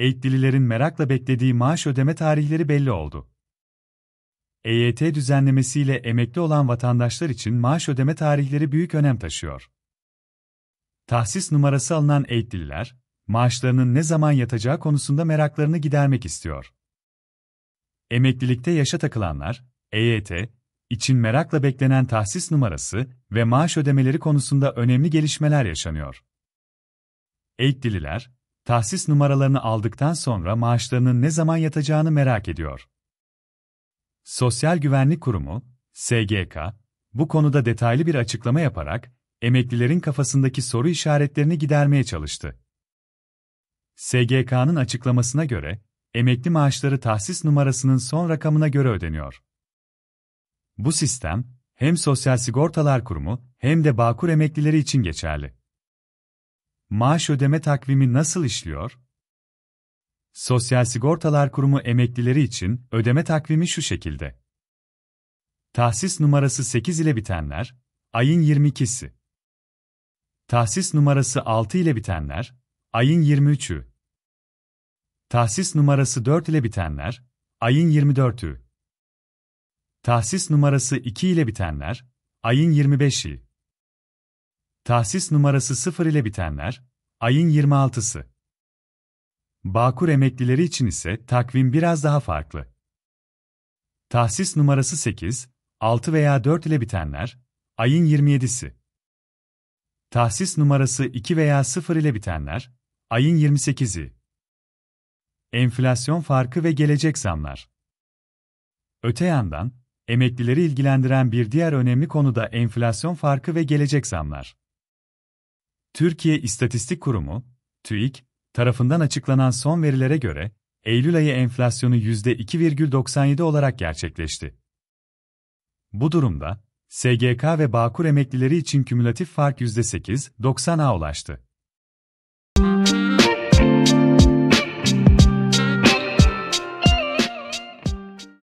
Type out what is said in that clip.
EYT'lilerin merakla beklediği maaş ödeme tarihleri belli oldu. EYT düzenlemesiyle emekli olan vatandaşlar için maaş ödeme tarihleri büyük önem taşıyor. Tahsis numarası alınan EYT'liler, maaşlarının ne zaman yatacağı konusunda meraklarını gidermek istiyor. Emeklilikte yaşa takılanlar, EYT, için merakla beklenen tahsis numarası ve maaş ödemeleri konusunda önemli gelişmeler yaşanıyor. EYT'liler, tahsis numaralarını aldıktan sonra maaşlarının ne zaman yatacağını merak ediyor. Sosyal Güvenlik Kurumu, SGK, bu konuda detaylı bir açıklama yaparak emeklilerin kafasındaki soru işaretlerini gidermeye çalıştı. SGK'nın açıklamasına göre, emekli maaşları tahsis numarasının son rakamına göre ödeniyor. Bu sistem, hem Sosyal Sigortalar Kurumu hem de Bağkur emeklileri için geçerli. Maaş ödeme takvimi nasıl işliyor? Sosyal Sigortalar Kurumu emeklileri için ödeme takvimi şu şekilde. Tahsis numarası 8 ile bitenler, ayın 22'si. Tahsis numarası 6 ile bitenler, ayın 23'ü. Tahsis numarası 4 ile bitenler, ayın 24'ü. Tahsis numarası 2 ile bitenler, ayın 25'i. Tahsis numarası 0 ile bitenler, ayın 26'sı. Bağkur emeklileri için ise takvim biraz daha farklı. Tahsis numarası 8, 6 veya 4 ile bitenler, ayın 27'si. Tahsis numarası 2 veya 0 ile bitenler, ayın 28'i. Enflasyon farkı ve gelecek zamlar. Öte yandan, emeklileri ilgilendiren bir diğer önemli konu da enflasyon farkı ve gelecek zamlar. Türkiye İstatistik Kurumu, TÜİK, tarafından açıklanan son verilere göre, Eylül ayı enflasyonu %2,97 olarak gerçekleşti. Bu durumda, SGK ve Bağkur emeklileri için kümülatif fark %8,90'a ulaştı.